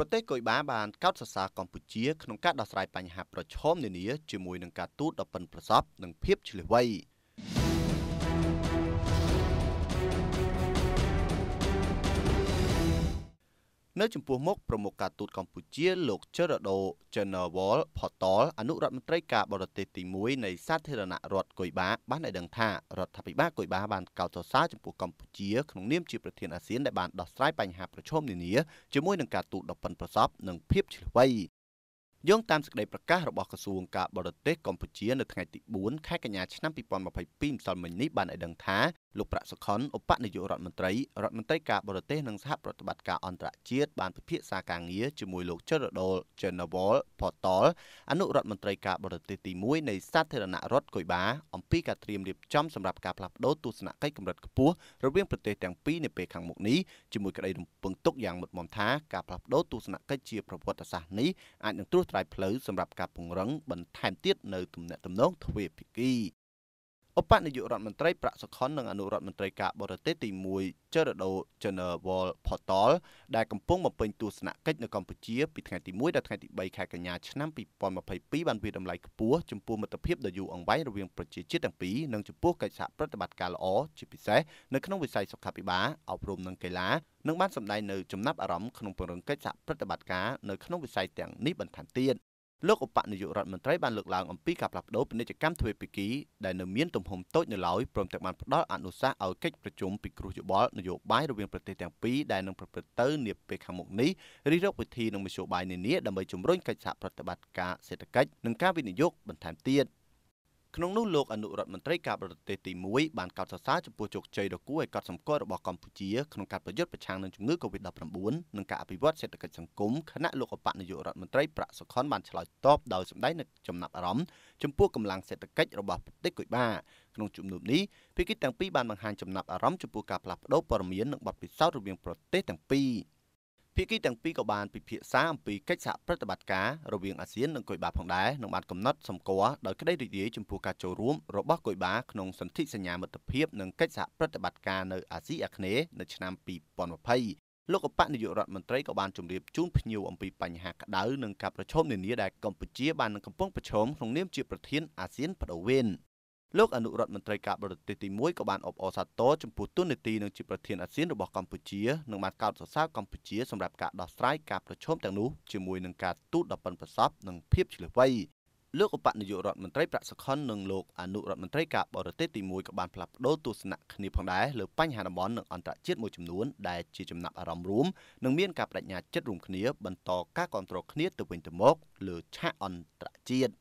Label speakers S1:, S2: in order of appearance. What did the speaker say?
S1: ប្រទេសកុយបាបានកោតសរសើរកម្ពុជាក្នុងការដោះស្រាយបញ្ហាប្រឈមនានាជាមួយនឹងការទូតដ៏ប៉ិនប្រសប់និងភាពឆ្លៀសវៃ។នៅចំពោះមុខប្រមុខការទូតកម្ពុជាលោក Gerardo General Portal អនុរដ្ឋមន្ត្រីការបរទេសទី1នៃសាធារណរដ្ឋកុយបាបានឲ្យដឹងថារដ្ឋាភិបាលកុយបាបានកោតសរសើរចំពោះកម្ពុជាក្នុងនាមជាប្រធានអាស៊ានដែលបានដោះស្រាយបញ្ហាប្រឈមនានាជាមួយនឹងការទូតដ៏ប៉ិនប្រសប់និងភាពឆ្លវៃយោងតាមសេចក្តីប្រកាសរបស់ក្រសួងការបរទេសកម្ពុជា នៅថ្ងៃទី4ខែកញ្ញាឆ្នាំ2022ម្សិលមិញនេះបានឲ្យដឹងថាលោកប្រាក់សុខុនឧបនាយករដ្ឋមន្ត្រីរដ្ឋមន្ត្រីការបរទេសនិងសហប្រតិបត្តិការអន្តរជាតិបានពិភាក្សាការងារជាមួយលោកចរដល General Portal អនុរដ្ឋមន្ត្រីការបរទេសទី1នៃសាធារណរដ្ឋកុយបា អំពីការត្រៀមរៀបចំសម្រាប់ការផ្លាស់ប្តូរទស្សនកិច្ចកម្រិតខ្ពស់រវាងប្រទេសទាំងពីរនៅពេលខាងមុខនេះជាមួយក្តីរំពឹងទុកយ៉ាងមុតមមថាការផ្លាស់ប្តូរទស្សនកិច្ចជាប្រវត្តិសាស្ត្រនេះអាចនឹងត្រួសត្រាយផ្លូវសម្រាប់ការពង្រឹងបន្ថែមទៀតនៅទំនាក់ទំនងទ្វេភាគីឧបនាយករដ្ឋមន្ត្រីប្រាក់សុខុននិងអនុរដ្ឋមន្ត្រីការបរទេសទី1 Gerardo General Portal ដែលកំពុងបំពេញទស្សនកិច្ចនៅកម្ពុជាពីថ្ងៃទី1ដល់ថ្ងៃទី3ខែកញ្ញាឆ្នាំ2022បានវាតម្លៃខ្ពស់ចំពោះមិត្តភាពដ៏យូរអង្វែងរវាងប្រជាជាតិទាំងពីរនិងចំពោះកិច្ចសហប្រតិបត្តិការល្អជាពិសេសនៅក្នុងវិស័យសុខាភិបាលអប់រំនិងកីឡានិងបានសម្ដែងនៅចំណាប់អារម្មណ៍ក្នុងពង្រឹងកិច្ចសហប្រតិបត្តិការនៅក្នុងវិស័យទាំងនេះបន្ថែមទៀតលោកឧបនាយករដ្ឋមន្ត្រីបានលើកឡើងអំពីការផ្លាស់ប្តូរពាណិជ្ជកម្មទ្វេភាគីដែលនៅមានទំហំតូចនៅឡើយព្រមទាំងបានផ្តល់អនុសាសន៍ឲ្យកិច្ចប្រជុំពិគ្រោះយោបល់នយោបាយរវាងប្រទេសទាំងពីរដែលនឹងប្រព្រឹត្តទៅនាពេលខាងមុខនេះរិះរកវិធីនិងមធ្យោបាយនានាដើម្បីជំរុញកិច្ចសហប្រតិបត្តិការសេដ្ឋកិច្ចនិងការវិនិយោគបន្ថែមទៀត។ក្នុងនោះលោកអនុរដ្ឋមន្ត្រីការបរទេសទី1បានកោតសរសើរចំពោះជោគជ័យដ៏គួរឲ្យកត់សម្គាល់របស់កម្ពុជាក្នុងការប្រយុទ្ធប្រឆាំងនឹងជំងឺ Covid-19 និងការអភិវឌ្ឍសេដ្ឋកិច្ចសង្គមខណៈលោកអបនាយករដ្ឋមន្ត្រីប្រាក់សុខុនបានឆ្លើយតបដោយសម្ដែងនូវចំណាប់អារម្មណ៍ចំពោះកម្លាំងសេដ្ឋកិច្ចរបស់ប្រទេសកុយបាក្នុងជំនុំនេះភាគីទាំងពីរបានបង្ហាញចំណាប់អារម្មណ៍ចំពោះការផ្លាស់ប្តូរព័ត៌មាននិងបទពិសោធន៍រវាងប្រទេសទាំងពីរ។ភាគីទាំងពីរក៏បានពិភាក្សាអំពីកិច្ចសហប្រតិបត្តិការរវាងអាស៊ាននិងកុយបាផងដែរនិងបានកំណត់សម្គាល់ដោយក្តីរីករាយចំពោះការចូលរួមរបស់កុយបាក្នុងសន្ធិសញ្ញាមិត្តភាពនិងកិច្ចសហប្រតិបត្តិការនៅអាស៊ីអាគ្នេយ៍នៅឆ្នាំ2020លោកអបនាយករដ្ឋមន្ត្រីក៏បានជម្រាបជូនភ្ញៀវអំពីបញ្ហាក្តៅនិងការប្រឈមនានាដែលកម្ពុជាបាននឹងកំពុងប្រឈមក្នុងនាមជាប្រធានអាស៊ានបដូវវេនលោកអនុរដ្ឋមន្ត្រីការបរទេសទី1ក៏បានអបអរសាទរចំពោះទូននីតិនឹងជាប្រធានអាស៊ានរបស់កម្ពុជានិងបានកោតសរសើរកម្ពុជាសម្រាប់ការដោះស្រាយការប្រឈមទាំងនោះជាមួយនឹងការទូតដ៏ប៉ិនប្រសប់និងភាពឆ្លៀសវៃលោកឧបនាយករដ្ឋមន្ត្រីប្រាក់សុខុននិងលោកអនុរដ្ឋមន្ត្រីការបរទេសទី1ក៏បានផ្លាស់ប្តូរទស្សនៈគ្នាផងដែរលើបញ្ហាតំបន់និងអន្តរជាតិមួយចំនួនដែលជាចំណាប់អារម្មណ៍រួមនិងមានការបដិញ្ញាចិត្តរួមគ្នាបន្តការគ្រប់គ្រងគ្នាទៅវិញទៅមកលើឆាកអន្តរជាតិ